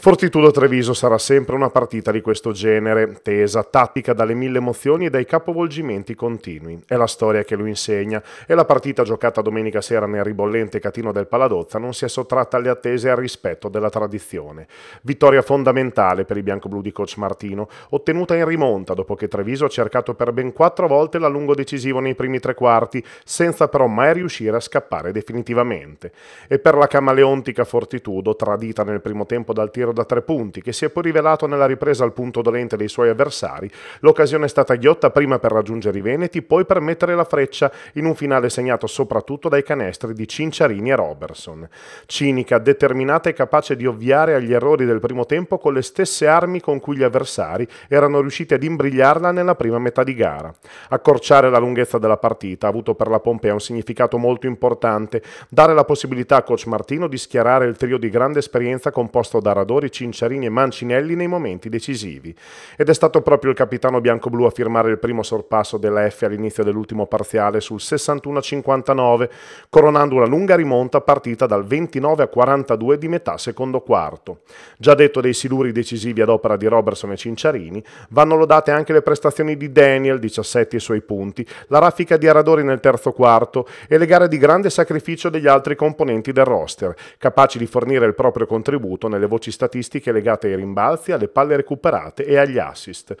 Fortitudo Treviso sarà sempre una partita di questo genere, tesa, tattica dalle mille emozioni e dai capovolgimenti continui. È la storia che lo insegna e la partita giocata domenica sera nel ribollente catino del Paladozza non si è sottratta alle attese e al rispetto della tradizione. Vittoria fondamentale per i bianco-blu di coach Martino, ottenuta in rimonta dopo che Treviso ha cercato per ben quattro volte l'allungo decisivo nei primi tre quarti, senza però mai riuscire a scappare definitivamente. E per la camaleontica Fortitudo, tradita nel primo tempo dal tiro tiro da tre punti, che si è poi rivelato nella ripresa al punto dolente dei suoi avversari, l'occasione è stata ghiotta prima per raggiungere i Veneti, poi per mettere la freccia in un finale segnato soprattutto dai canestri di Cinciarini e Robertson. Cinica, determinata e capace di ovviare agli errori del primo tempo con le stesse armi con cui gli avversari erano riusciti ad imbrigliarla nella prima metà di gara. Accorciare la lunghezza della partita ha avuto per la Pompea un significato molto importante, dare la possibilità a coach Martino di schierare il trio di grande esperienza composto da Radoni giocatori Cinciarini e Mancinelli nei momenti decisivi. Ed è stato proprio il capitano bianco-blu a firmare il primo sorpasso della F all'inizio dell'ultimo parziale sul 61-59, coronando una lunga rimonta partita dal 29 42 di metà secondo quarto. Già detto dei siluri decisivi ad opera di Robertson e Cinciarini, vanno lodate anche le prestazioni di Daniel, 17 i suoi punti, la raffica di Aradori nel terzo quarto e le gare di grande sacrificio degli altri componenti del roster, capaci di fornire il proprio contributo nelle voci statistiche legate ai rimbalzi, alle palle recuperate e agli assist,